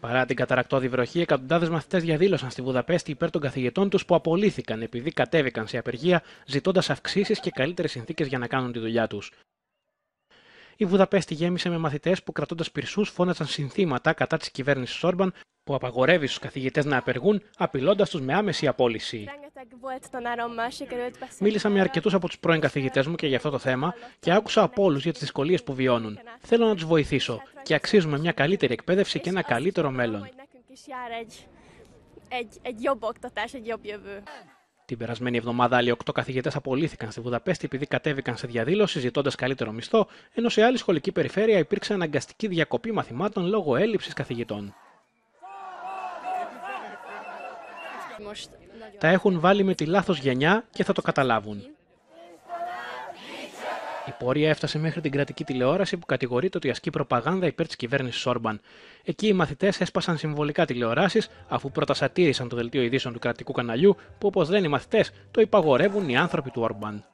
Παρά την καταρακτώδη βροχή, εκατοντάδες μαθητές διαδήλωσαν στη Βουδαπέστη υπέρ των καθηγητών τους που απολύθηκαν επειδή κατέβηκαν σε απεργία, ζητώντας αυξήσεις και καλύτερες συνθήκες για να κάνουν τη δουλειά τους. Η Βουδαπέστη γέμισε με μαθητές που κρατώντας πυρσούς φώναζαν συνθήματα κατά της κυβέρνησης Σόρμπαν που απαγορεύει στους καθηγητές να απεργούν, απειλώντας τους με άμεση απόλυση. Μίλησα με αρκετούς από τους πρώην καθηγητές μου και για αυτό το θέμα και άκουσα από όλους για τις δυσκολίες που βιώνουν. Θέλω να τους βοηθήσω και αξίζουμε μια καλύτερη εκπαίδευση και ένα καλύτερο μέλλον. Την περασμένη εβδομάδα, άλλοι οκτώ καθηγητές απολύθηκαν στη Βουδαπέστη επειδή κατέβηκαν σε διαδήλωση ζητώντας καλύτερο μισθό, ενώ σε άλλη σχολική περιφέρεια υπήρξε αναγκαστική διακοπή μαθημάτων λόγω έλλειψης καθηγητών. Τα έχουν βάλει με τη λάθος γενιά και θα το καταλάβουν. Η πορεία έφτασε μέχρι την κρατική τηλεόραση που κατηγορείται ότι ασκεί προπαγάνδα υπέρ της κυβέρνησης Όρμπαν. Εκεί οι μαθητές έσπασαν συμβολικά τηλεοράσεις, αφού πρώτα σατήρισαν το δελτίο ειδήσεων του κρατικού καναλιού, που όπως λένε οι μαθητές, το υπαγορεύουν οι άνθρωποι του Όρμπαν.